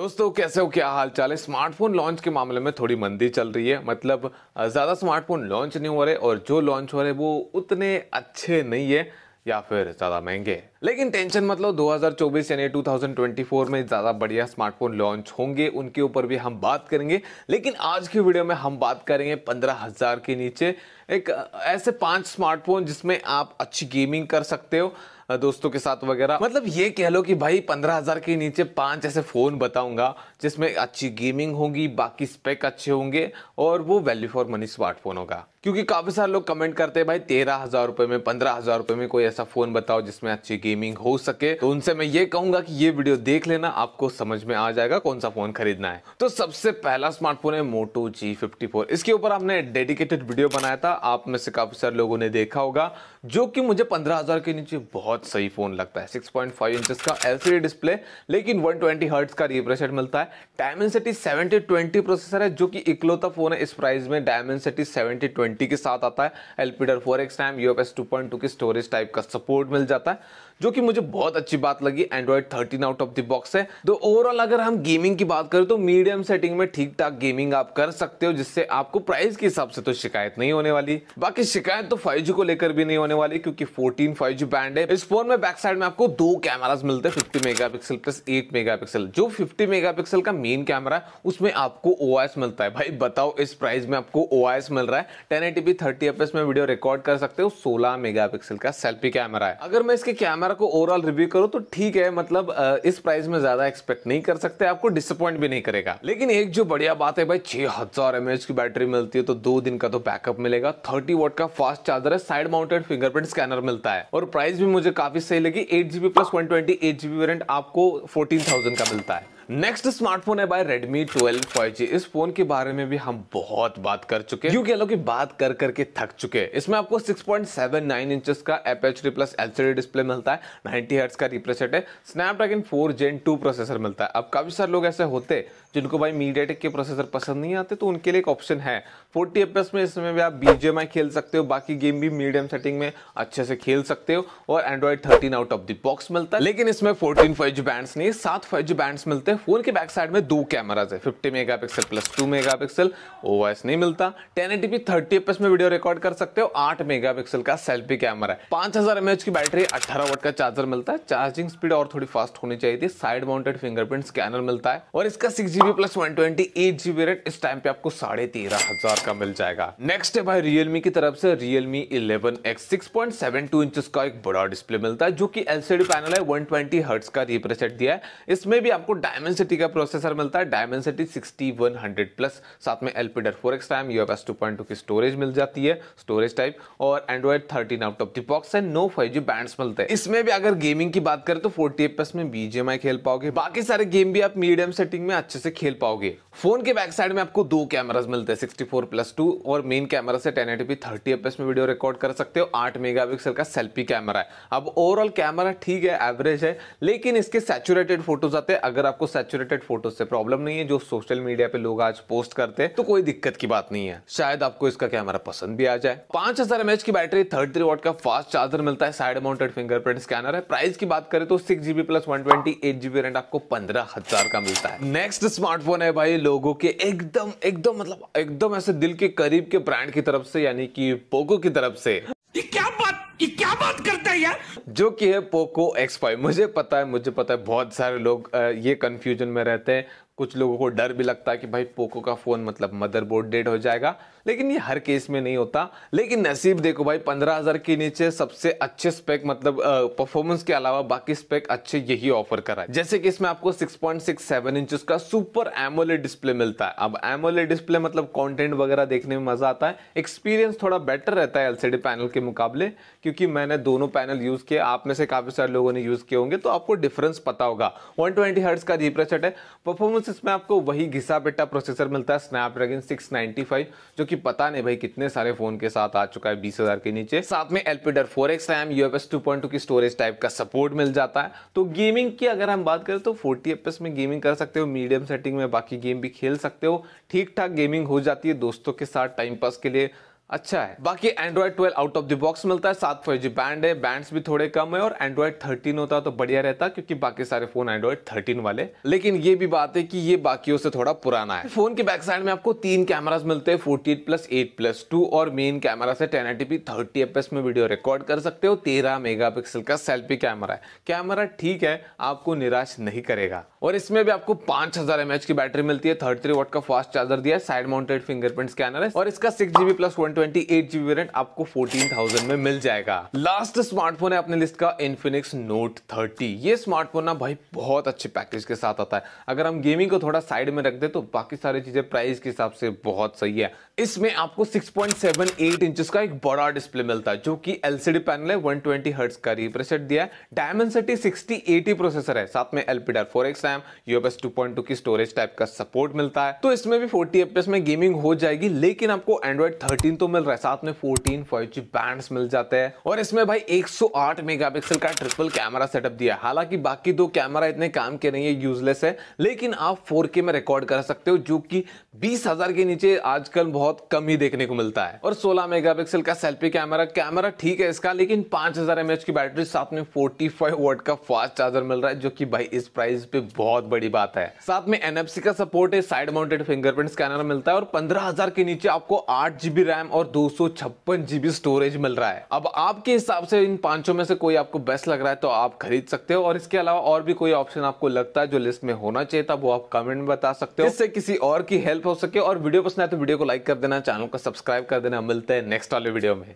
दोस्तों कैसे हो क्या हाल चाल है स्मार्टफोन लॉन्च के मामले में थोड़ी मंदी चल रही है मतलब ज़्यादा स्मार्टफोन लॉन्च नहीं हो रहे और जो लॉन्च हो रहे वो उतने अच्छे नहीं है या फिर ज़्यादा महंगे लेकिन टेंशन मतलब 2024 यानी 2024 में ज़्यादा बढ़िया स्मार्टफोन लॉन्च होंगे उनके ऊपर भी हम बात करेंगे लेकिन आज की वीडियो में हम बात करेंगे पंद्रह हज़ार के नीचे एक ऐसे पांच स्मार्टफोन जिसमें आप अच्छी गेमिंग कर सकते हो दोस्तों के साथ वगैरह मतलब ये कह लो कि भाई पंद्रह हज़ार के नीचे पांच ऐसे फ़ोन बताऊंगा जिसमें अच्छी गेमिंग होगी बाकी स्पेक अच्छे होंगे और वो वैल्यू फॉर मनी स्मार्टफोन होगा क्योंकि काफ़ी सारे लोग कमेंट करते हैं भाई तेरह हज़ार रुपये में पंद्रह हज़ार रुपये में कोई ऐसा फ़ोन बताओ जिसमें अच्छी गेमिंग हो सके तो उनसे मैं ये कहूंगा कि ये वीडियो देख लेना आपको समझ में आ जाएगा कौन सा फोन खरीदना है तो सबसे पहला स्मार्टफोन है मोटो जी फिफ्टी फोर इसके ऊपर हमने डेडिकेटेड वीडियो बनाया था आप में से काफी सारे लोगों ने देखा होगा जो कि मुझे पंद्रह हजार के नीचे बहुत सही फोन लगता है सिक्स पॉइंट फाइव इंचज का एलसीडी डिस्प्ले लेकिन वन ट्वेंटी हर्ट्स का रिफ्रेशर मिलता है डायमेंसिटी सेवेंटी ट्वेंटी प्रोसेसर है जो कि इकलौता फोन है इस प्राइस में डायमेंसिटी सेवेंटी ट्वेंटी के साथ आता है LPDDR four X time UFS two point two की स्टोरेज टाइप का सपोर्ट मिल जाता है जो कि मुझे बहुत अच्छी बात लगी Android thirteen out of the box है तो ओवरऑल अगर हम गेमिंग की बात करें तो मीडियम सेटिंग में ठीक ठाक गेमिंग आप कर सकते हो जिससे आपको प्राइस के हिसाब से तो शिकायत नहीं होने वाली बाकी शिकायत तो फाइव को लेकर भी नहीं होने वाली क्योंकि फोर्टीन फाइव बैंड है इस फोन में बैक साइड में आपको दो कैमराज मिलते हैं fifty mega plus eight mega जो फिफ्टी मेगा का मेन कैमरा है उसमें आपको ओ मिलता है भाई बताओ इस प्राइस में आपको ओ मिल रहा है टेन एटीपी थर्टी एफ में वीडियो रिकॉर्ड कर सकते हो सोलह मेगा का सेल्फी कैमरा है अगर मैं इसके कैमरा कार को ओवरऑल रिव्यू करो तो ठीक है मतलब इस प्राइस में ज्यादा एक्सपेक्ट नहीं कर सकते आपको डिसअपॉइंट भी नहीं करेगा लेकिन एक जो बढ़िया बात है भाई छह हजार एमएच की बैटरी मिलती है तो दो दिन का तो बैकअप मिलेगा थर्टी वोट का फास्ट चार्जर है साइड माउंटेड फिंगरप्रिंट स्कैनर मिलता है और प्राइस भी मुझे काफी सही लगी eight GB plus one twenty आपको फोर्टीन का मिलता है नेक्स्ट स्मार्टफोन है बाय Redmi 12 5G इस फोन के बारे में भी हम बहुत बात कर चुके हैं क्योंकि लोग बात कर करके थक चुके हैं इसमें आपको 6.79 इंचेस का एप H D plus LCD display मिलता है 90 हर्ट्स का रिफ्रेश रेट है स्नैपड्रैगन 4 जेन 2 प्रोसेसर मिलता है अब काफी सारे लोग ऐसे होते जिनको भाई टेक के प्रोसेसर पसंद नहीं आते तो उनके लिए एक ऑप्शन है 40 एफ में इसमें भी आप बीजेएमआई खेल सकते हो बाकी गेम भी मीडियम सेटिंग में अच्छे से खेल सकते हो और Android thirteen out of the box मिलता है लेकिन इसमें फोर्टीन फाइव जी बैंड्स नहीं सात फाइव जी बैंड्स मिलते हैं फ़ोन के बैक साइड में दो कैमराज है fifty mega pixel plus two mega pixel O S नहीं मिलता ten eighty P thirty 30fps में वीडियो रिकॉर्ड कर सकते हो आठ मेगा पिक्सल का सेल्फी कैमरा है पांच 5000 एमएच की बैटरी अठारह वोट का चार्जर मिलता है चार्जिंग स्पीड और थोड़ी फास्ट होनी चाहिए थी साइड माउंटेड फिंगरप्रिंट स्कैनर मिलता है और इसका six GB plus one twenty eight GB rate इस टाइम पे आपको साढ़े तेरह हजार का मिल जाएगा नेक्स्ट है भाई रियलमी की तरफ से Realme eleven X six point seven two inch का एक बड़ा डिस्प्ले मिलता है जो की एलसीडी पैनल है वन ट्वेंटी हर्ट्स का रिप्रेसेट दिया है इसमें भी आपको डायमंड डायमंड सिटी का प्रोसेसर मिलता है Dimensity sixty one hundred plus साथ में LPDDR four X RAM U F S two point two की स्टोरेज मिल जाती है स्टोरेज टाइप और Android thirteen out of the box है नो फाइव जी बैंड मिलते हैं इसमें भी अगर गेमिंग की बात करें तो फोर्टी एफ प्लस में बीजेएमआई खेल पाओगे बाकी सारे गेम भी आप मीडियम सेटिंग में अच्छे से खेल पाओगे फोन के बैक साइड में आपको दो कैमराज मिलते हैं सिक्सटी फोर प्लस टू और मेन कैमरा से टेन एटीपी थर्टी एफ में वीडियो रिकॉर्ड कर सकते हो आठ मेगा पिक्सल का सेल्फी कैमरा है अब ओवरऑल कैमरा ठीक है एवरेज है लेकिन इसके सैचुरेटेड फोटोज आते हैं अगर आपको सैचुरेटेड फोटोज से प्रॉब्लम नहीं है जो सोशल मीडिया पे लोग आज पोस्ट करते हैं तो कोई दिक्कत की बात नहीं है शायद आपको इसका कैमरा पसंद भी आ जाए पांच हजार एमएच की बैटरी थर्ड थ्री वॉट का फास्ट चार्जर मिलता है साइड माउंटेड फिंगरप्रिंट स्कैनर है प्राइस की बात करें तो six GB plus one twenty eight GB rent आपको पंद्रह हजार का मिलता है नेक्स्ट स्मार्टफोन है भाई लोगों के एकदम एकदम मतलब एकदम ऐसे दिल के करीब के ब्रांड की तरफ से यानी कि पोको की तरफ से बात करता है यार जो कि है पोको एक्स फाइव मुझे पता है मुझे पता है बहुत सारे लोग ये कंफ्यूजन में रहते हैं कुछ लोगों को डर भी लगता है कि भाई पोको का फ़ोन मतलब मदरबोर्ड डेड हो जाएगा लेकिन ये हर केस में नहीं होता लेकिन नसीब देखो भाई पंद्रह हज़ार के नीचे सबसे अच्छे स्पेक मतलब परफॉर्मेंस के अलावा बाकी स्पेक अच्छे यही ऑफर करा है जैसे कि इसमें आपको 6.67 इंच का सुपर एमोलेड डिस्प्ले मिलता है अब एमोलेड डिस्प्ले मतलब कंटेंट वगैरह देखने में मज़ा आता है एक्सपीरियंस थोड़ा बेटर रहता है एलसीडी पैनल के मुकाबले क्योंकि मैंने दोनों पैनल यूज़ किया आप में से काफ़ी सारे लोगों ने यूज़ किए होंगे तो आपको डिफरेंस पता होगा वन ट्वेंटी का रिप्रेसेट है परफॉर्मेंस इसमें आपको वही घिसा बेटा प्रोसेसर मिलता है स्नैपड्रैगन सिक्स जो क्योंकि पता नहीं भाई कितने सारे फोन के साथ आ चुका है बीस हजार के नीचे साथ में LPDDR four X RAM UFS two point two की स्टोरेज टाइप का सपोर्ट मिल जाता है तो गेमिंग की अगर हम बात करें तो फोर्टी एफ में गेमिंग कर सकते हो मीडियम सेटिंग में बाकी गेम भी खेल सकते हो ठीक ठाक गेमिंग हो जाती है दोस्तों के साथ टाइम पास के लिए अच्छा है बाकी Android 12 out of the box मिलता है सात फोर जी बैंड है बैंड्स भी थोड़े कम है और एंड्रॉइड 13 होता तो बढ़िया रहता क्योंकि बाकी सारे फोन एंड्रॉइड 13 वाले लेकिन ये भी बात है कि ये बाकी से थोड़ा पुराना है फोन के बैक साइड में आपको तीन कैमराज मिलते हैं forty eight plus eight plus two और मेन कैमरा से टेन पी थर्टी एफ में वीडियो रिकॉर्ड कर सकते हो तेरह मेगा का सेल्फी कैमरा है कैमरा ठीक है आपको निराश नहीं करेगा और इसमें भी आपको 5000 हजार एमएच की बैटरी मिलती है थर्टी थ्री वोट का फास्ट चार्जर दिया है साइड माउंटेड फिंगरप्रिंट स्कैनर है और इसका six GB plus one twenty eight GB variant आपको फोर्टीन थाउजेंड में मिल जाएगा लास्ट स्मार्टफोन है अपने लिस्ट का इन्फिनिक्स नोट थर्टी ये स्मार्टफोन ना भाई बहुत अच्छे पैकेज के साथ आता है अगर हम गेमिंग को थोड़ा साइड में रख दे तो बाकी सारी चीजें प्राइस के हिसाब से बहुत सही है इसमें आपको 6.78 इंचेस का एक बड़ा डिस्प्ले मिलता है जो की एलसीडी पैनल है 120 हर्ट्ज का रिफ्रेश दिया है डायमेंसिटी 6080 प्रोसेसर है साथ में एलपीडीआर 4x सकता रैम यूएफएस टू की स्टोरेज टाइप का सपोर्ट मिलता है तो इसमें भी फोर्टी एफपीएस में गेमिंग हो जाएगी लेकिन आपको एंड्रॉइड थर्टीन तो मिल रहा है साथ में 14 5G बैंड्स मिल जाते हैं और इसमें भाई 108 मेगापिक्सल का ट्रिपल कैमरा सेटअप दिया है हालांकि बाकी दो कैमरा इतने काम के नहीं है यूजलेस है लेकिन आप 4K में रिकॉर्ड कर सकते हो जो कि 20,000 के नीचे आजकल बहुत कम ही देखने को मिलता है और 16 मेगापिक्सल का सेल्फी कैमरा कैमरा ठीक है इसका लेकिन पांच हजार एमएच की बैटरी साथ में फोर्टी फाइव वाट का फास्ट चार्जर मिल रहा है जो कि भाई इस प्राइस पे बहुत बड़ी बात है साथ में एनएफसी का सपोर्ट है साइड माउंटेड फिंगरप्रिंट स्कैनर मिलता है और पंद्रह हजार के नीचे आपको आठ जीबी रैम और दो सौ छप्पन जीबी स्टोरेज मिल रहा है अब आपके हिसाब से इन पांचों में से कोई आपको बेस्ट लग रहा है तो आप खरीद सकते हो और इसके अलावा और भी कोई ऑप्शन आपको लगता है जो लिस्ट में होना चाहिए था वो आप कमेंट में बता सकते हो इससे किसी और की हेल्प हो सके और वीडियो पसंद आए तो वीडियो को लाइक कर देना चैनल को सब्सक्राइब कर देना मिलते हैं नेक्स्ट वाले वीडियो में